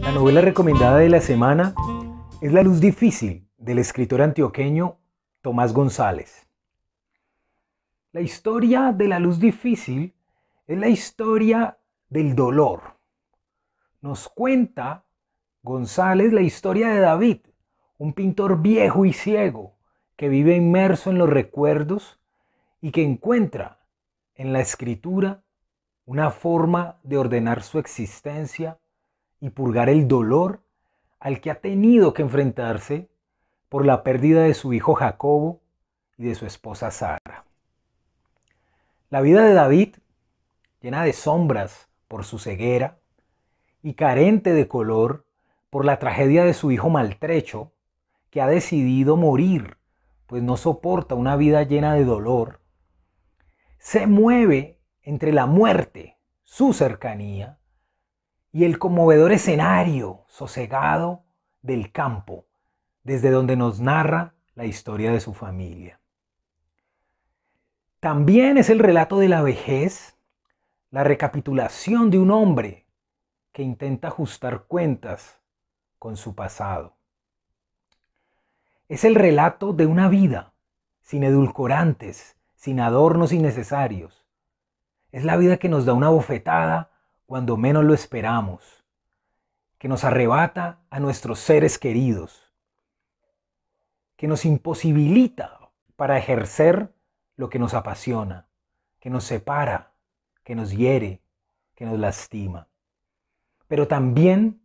La novela recomendada de la semana es La luz difícil del escritor antioqueño Tomás González. La historia de la luz difícil es la historia del dolor. Nos cuenta González la historia de David, un pintor viejo y ciego que vive inmerso en los recuerdos y que encuentra en la escritura una forma de ordenar su existencia y purgar el dolor al que ha tenido que enfrentarse por la pérdida de su hijo Jacobo y de su esposa Sara. La vida de David, llena de sombras por su ceguera y carente de color por la tragedia de su hijo maltrecho, que ha decidido morir, pues no soporta una vida llena de dolor, se mueve entre la muerte, su cercanía, y el conmovedor escenario sosegado del campo, desde donde nos narra la historia de su familia. También es el relato de la vejez, la recapitulación de un hombre que intenta ajustar cuentas con su pasado. Es el relato de una vida sin edulcorantes, sin adornos innecesarios, es la vida que nos da una bofetada cuando menos lo esperamos, que nos arrebata a nuestros seres queridos, que nos imposibilita para ejercer lo que nos apasiona, que nos separa, que nos hiere, que nos lastima. Pero también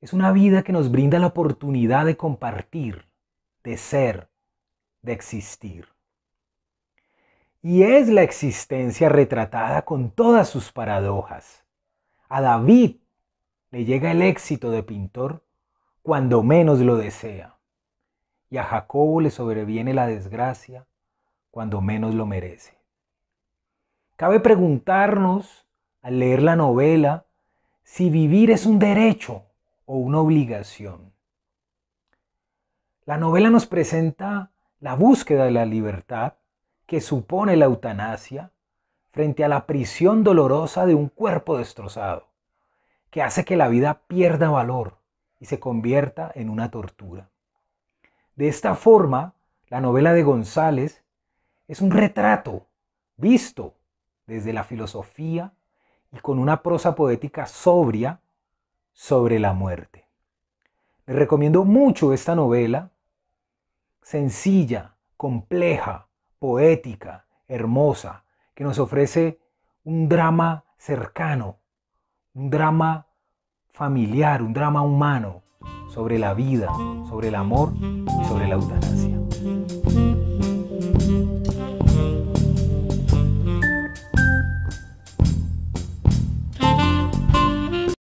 es una vida que nos brinda la oportunidad de compartir, de ser, de existir y es la existencia retratada con todas sus paradojas. A David le llega el éxito de pintor cuando menos lo desea, y a Jacobo le sobreviene la desgracia cuando menos lo merece. Cabe preguntarnos, al leer la novela, si vivir es un derecho o una obligación. La novela nos presenta la búsqueda de la libertad que supone la eutanasia frente a la prisión dolorosa de un cuerpo destrozado, que hace que la vida pierda valor y se convierta en una tortura. De esta forma, la novela de González es un retrato visto desde la filosofía y con una prosa poética sobria sobre la muerte. Les recomiendo mucho esta novela, sencilla, compleja, poética, hermosa, que nos ofrece un drama cercano, un drama familiar, un drama humano sobre la vida, sobre el amor y sobre la eutanasia.